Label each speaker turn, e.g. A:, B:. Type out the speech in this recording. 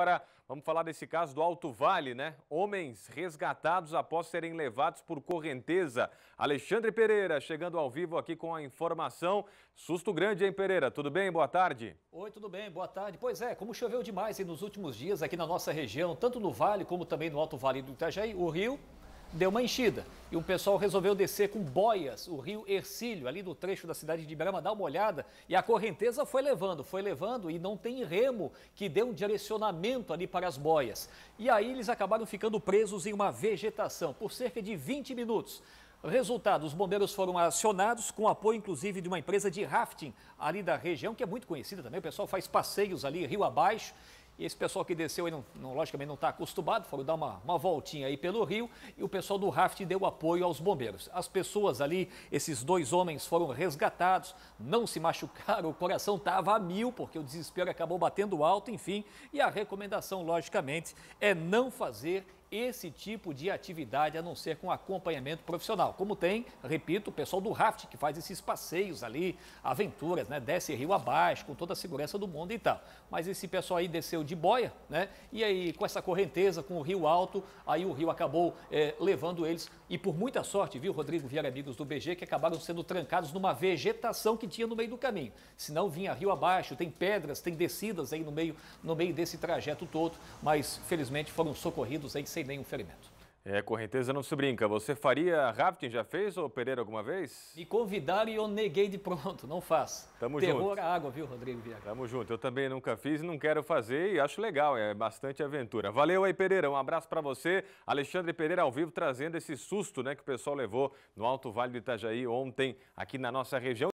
A: Agora vamos falar desse caso do Alto Vale, né? Homens resgatados após serem levados por correnteza. Alexandre Pereira chegando ao vivo aqui com a informação. Susto grande, hein, Pereira? Tudo bem? Boa tarde.
B: Oi, tudo bem? Boa tarde. Pois é, como choveu demais hein, nos últimos dias aqui na nossa região, tanto no Vale como também no Alto Vale do Itajaí, o rio deu uma enchida e o pessoal resolveu descer com boias o rio Ercílio, ali do trecho da cidade de Iberama. Dá uma olhada e a correnteza foi levando, foi levando e não tem remo que dê um direcionamento ali para as boias. E aí eles acabaram ficando presos em uma vegetação por cerca de 20 minutos. Resultado, os bombeiros foram acionados com apoio, inclusive, de uma empresa de rafting ali da região, que é muito conhecida também. O pessoal faz passeios ali rio abaixo e esse pessoal que desceu, aí não, não logicamente não está acostumado, foram dar uma, uma voltinha aí pelo rio e o pessoal do raft deu apoio aos bombeiros. As pessoas ali, esses dois homens foram resgatados, não se machucaram, o coração estava a mil, porque o desespero acabou batendo alto, enfim. E a recomendação, logicamente, é não fazer esse tipo de atividade a não ser com acompanhamento profissional. Como tem, repito, o pessoal do raft que faz esses passeios ali, aventuras, né? Desce rio abaixo, com toda a segurança do mundo e tal. Mas esse pessoal aí desceu de boia, né? E aí, com essa correnteza, com o rio alto, aí o rio acabou é, levando eles. E por muita sorte, viu, Rodrigo Vieira, amigos do BG, que acabaram sendo trancados numa vegetação que tinha no meio do caminho. Se não vinha rio abaixo, tem pedras, tem descidas aí no meio, no meio desse trajeto todo, mas felizmente foram socorridos aí sem sem nenhum ferimento.
A: É, correnteza não se brinca. Você faria rafting, já fez ou Pereira alguma vez? Me convidaram e eu neguei de pronto, não faço. Tamo Terror junto. à água, viu, Rodrigo Vieira? Tamo junto. Eu também nunca fiz e não quero fazer e acho legal, é bastante aventura. Valeu aí, Pereira. Um abraço para você. Alexandre Pereira ao vivo trazendo esse susto, né, que o pessoal levou no Alto Vale do Itajaí ontem aqui na nossa região.